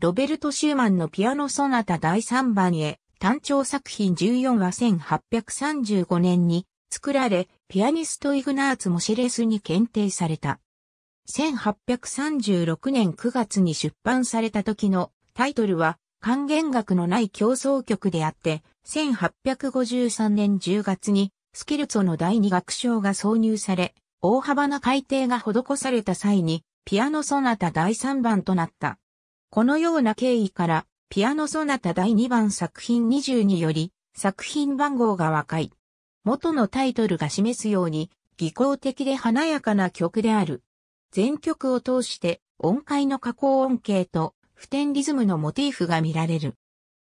ロベルト・シューマンのピアノ・ソナタ第3番へ、単調作品14は1835年に作られ、ピアニストイグナーツ・モシレスに検定された。1836年9月に出版された時のタイトルは、還元学のない競争曲であって、1853年10月にスキルツォの第二楽章が挿入され、大幅な改定が施された際に、ピアノソナタ第3番となった。このような経緯から、ピアノソナタ第2番作品2 0により、作品番号が若い。元のタイトルが示すように、技巧的で華やかな曲である。全曲を通して音階の加工音形と普天リズムのモチーフが見られる。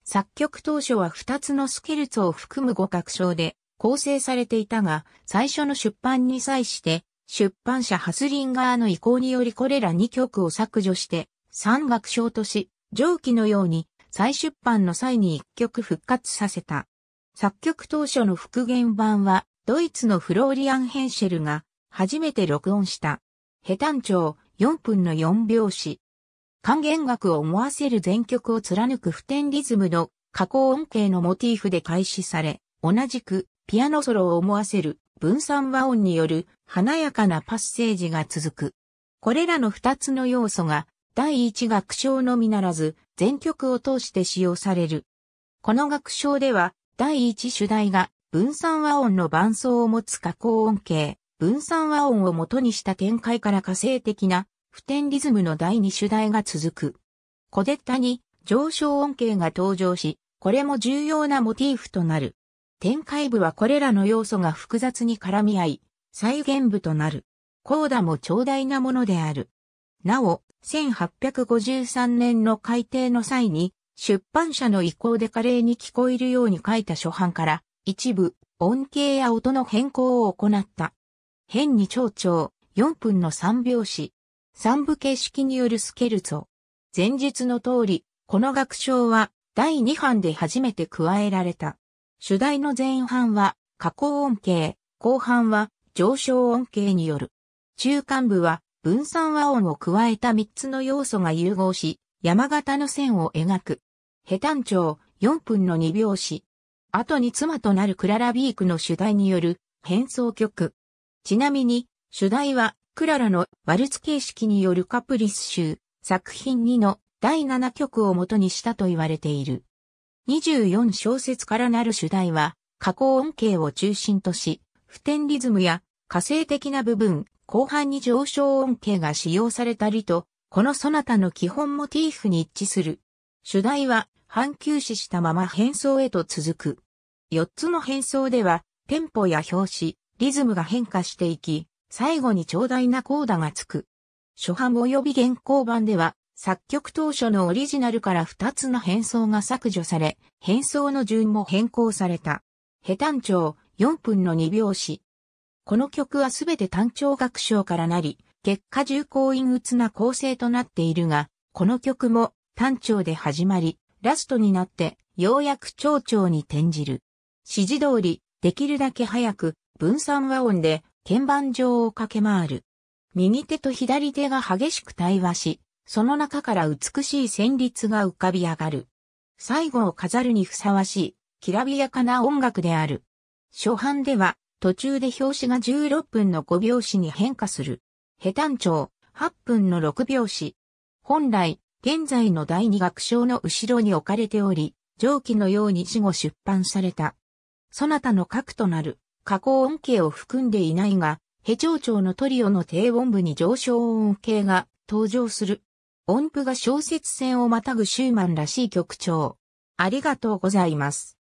作曲当初は2つのスケルツを含む五角章で構成されていたが、最初の出版に際して、出版社ハスリンガーの意向によりこれら2曲を削除して、山岳賞とし、上記のように再出版の際に一曲復活させた。作曲当初の復元版は、ドイツのフローリアン・ヘンシェルが初めて録音した。ヘタン長4分の4拍子。還元楽を思わせる全曲を貫く普天リズムの加工音形のモチーフで開始され、同じくピアノソロを思わせる分散和音による華やかなパッセージが続く。これらの二つの要素が第一楽章のみならず、全曲を通して使用される。この楽章では、第一主題が分散和音の伴奏を持つ加工音形、分散和音を元にした展開から火星的な普天リズムの第二主題が続く。コデッタに上昇音形が登場し、これも重要なモチーフとなる。展開部はこれらの要素が複雑に絡み合い、再現部となる。コーダも長大なものである。なお、1853年の改訂の際に、出版社の意向で華麗に聞こえるように書いた初版から、一部、音形や音の変更を行った。変に長調、4分の3拍子。3部形式によるスケルツォ。前述の通り、この学章は第2版で初めて加えられた。主題の前半は加工音形、後半は上昇音形による。中間部は分散和音を加えた3つの要素が融合し、山形の線を描く。ヘタン長4分の2拍子。後に妻となるクララビークの主題による変奏曲。ちなみに、主題はクララのワルツ形式によるカプリス集作品2の第7曲を元にしたと言われている。24小節からなる主題は、加工音形を中心とし、普天リズムや、火星的な部分、後半に上昇音形が使用されたりと、このソナタの基本モティーフに一致する。主題は、半休止したまま変奏へと続く。四つの変奏では、テンポや表紙、リズムが変化していき、最後に長大なコーダがつく。初版及び現行版では、作曲当初のオリジナルから二つの変奏が削除され、変奏の順も変更された。下端長4分の2拍子、この曲はすべて単調楽章からなり、結果重厚陰鬱な構成となっているが、この曲も単調で始まり、ラストになって、ようやく長調に転じる。指示通り、できるだけ早く、分散和音で、鍵盤上を駆け回る。右手と左手が激しく対話し、その中から美しい旋律が浮かび上がる。最後を飾るにふさわしい、きらびやかな音楽である。初版では、途中で表紙が16分の5拍子に変化する。下端調、8分の6拍子。本来、現在の第二楽章の後ろに置かれており、上記のように死後出版された。そなたの核となる、加工音形を含んでいないが、ヘ長長のトリオの低音部に上昇音形が登場する。音符が小節線をまたぐシューマンらしい曲調。ありがとうございます。